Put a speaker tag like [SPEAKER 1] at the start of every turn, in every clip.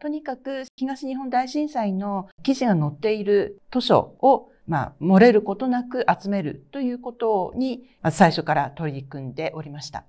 [SPEAKER 1] とにかく東日本
[SPEAKER 2] 大震災の記事が載っている図書をまあ、漏れることなく集めるということに、ま最初から取り組んでおりました。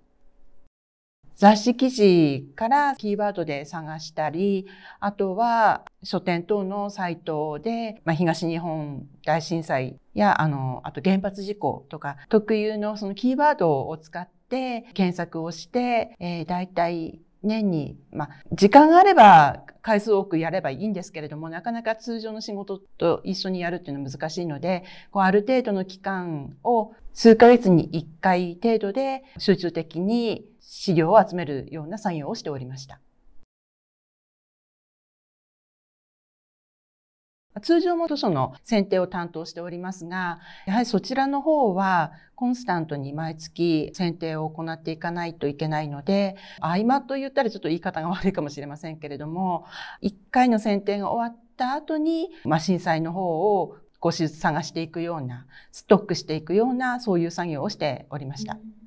[SPEAKER 2] 雑誌記事からキーワードで探したり、あとは書店等のサイトで、まあ、東日本大震災や、あの、あと原発事故とか、特有のそのキーワードを使って検索をして、えー、大体年に、まあ、時間があれば回数多くやればいいんですけれども、なかなか通常の仕事と一緒にやるっていうのは難しいので、こうある程度の期間を数ヶ月に1回程度で集中的に資料を集めるような作業をしておりました。通常も図書の選定を担当しておりますが、やはりそちらの方はコンスタントに毎月選定を行っていかないといけないので、合間と言ったらちょっと言い方が悪いかもしれませんけれども、1回の選定が終わった後に、まあ、震災の方をごつ探していくような、ストックしていくような、そういう作業をしておりました。うん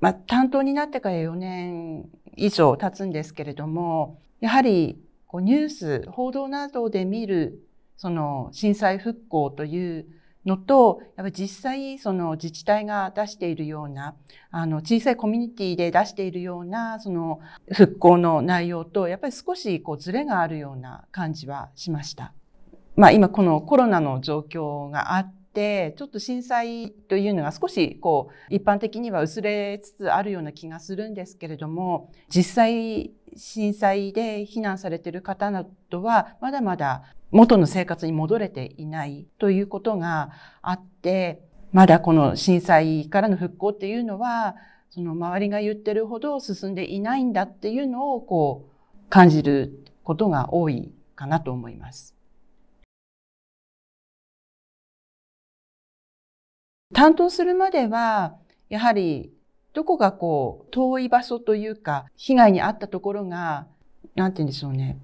[SPEAKER 2] まあ、担当になってから4年以上経つんですけれどもやはりこうニュース報道などで見るその震災復興というのとやっぱ実際その自治体が出しているようなあの小さいコミュニティで出しているようなその復興の内容とやっぱり少しこうズレがあるような感じはしました。まあ、今このコロナの状況があってちょっと震災というのが少しこう一般的には薄れつつあるような気がするんですけれども実際震災で避難されてる方などはまだまだ元の生活に戻れていないということがあってまだこの震災からの復興っていうのはその周りが言ってるほど進んでいないんだっていうのをこう感じることが多いかなと思います。担当するまでは、やはりどこがこう、遠い場所というか、被害に遭ったところが、なんて言うんでしょうね。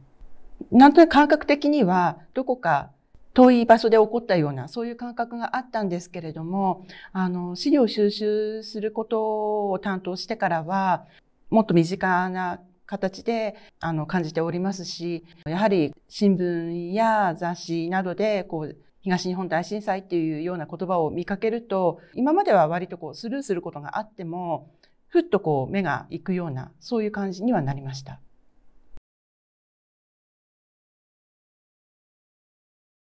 [SPEAKER 2] なんとなく感覚的には、どこか遠い場所で起こったような、そういう感覚があったんですけれども、あの、資料収集することを担当してからは、もっと身近な形であの感じておりますし、やはり新聞や雑誌などでこう東日本大震災っていうような言葉を見かけると、今までは割とこうスルーすることがあっても、ふっとこう目がいくような、そういう感じに
[SPEAKER 1] はなりました。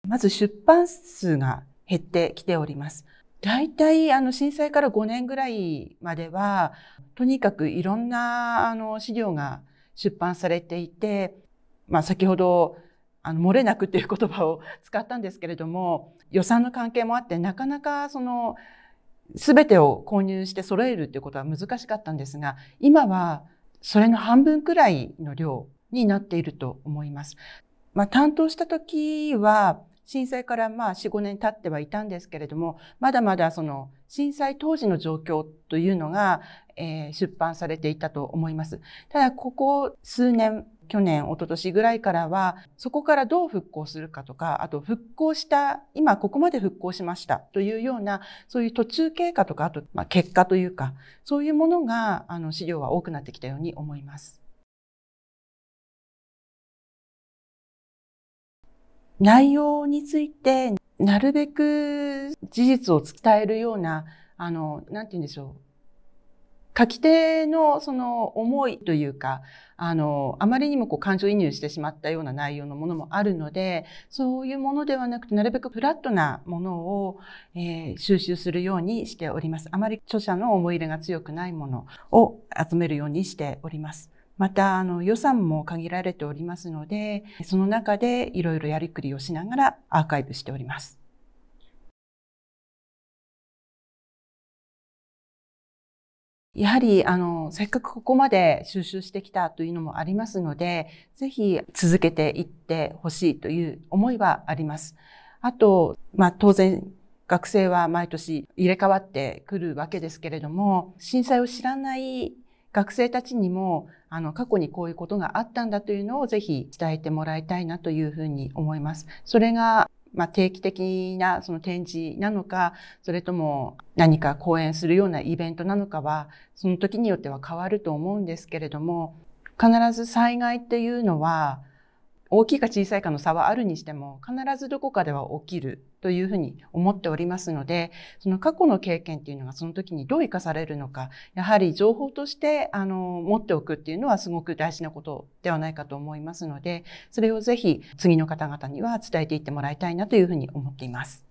[SPEAKER 2] まず出版数が減ってきております。大体あの震災から5年ぐらいまではとにかくいろんなあの資料が出版されていて、まあ、先ほどあの漏れなくっていう言葉を使ったんですけれども予算の関係もあってなかなかその全てを購入して揃えるっていうことは難しかったんですが今はそれの半分くらいの量になっていると思います。まあ、担当した時は震災からまあ4、5年経ってはいたんですけれども、まだまだその震災当時の状況というのが、えー、出版されていたと思います。ただ、ここ数年、去年、一昨年ぐらいからは、そこからどう復興するかとか、あと復興した、今ここまで復興しましたというような、そういう途中経過とか、あと、まあ、結果というか、そういうものが、あの、資料は多くなってきたように思います。内容について、なるべく事実を伝えるような、あの、なんて言うんでしょう。書き手のその思いというか、あの、あまりにもこう感情移入してしまったような内容のものもあるので、そういうものではなくて、なるべくフラットなものを、えー、収集するようにしております。あまり著者の思い入れが強くないものを集めるようにしております。また、あの、予算も限られておりますので、その中でいろいろやりくりをしながら
[SPEAKER 1] アーカイブしております。
[SPEAKER 2] やはり、あの、せっかくここまで収集してきたというのもありますので、ぜひ続けていってほしいという思いはあります。あと、まあ、当然、学生は毎年入れ替わってくるわけですけれども、震災を知らない学生たちにも、あの、過去にこういうことがあったんだというのをぜひ伝えてもらいたいなというふうに思います。それがまあ、定期的なその展示なのか、それとも何か講演するようなイベントなのかは、その時によっては変わると思うんですけれども、必ず災害っていうのは、大きいか小さいかの差はあるにしても必ずどこかでは起きるというふうに思っておりますのでその過去の経験っていうのがその時にどう生かされるのかやはり情報としてあの持っておくっていうのはすごく大事なことではないかと思いますのでそれをぜひ次の方々には伝えていってもらいたいなというふうに思っています。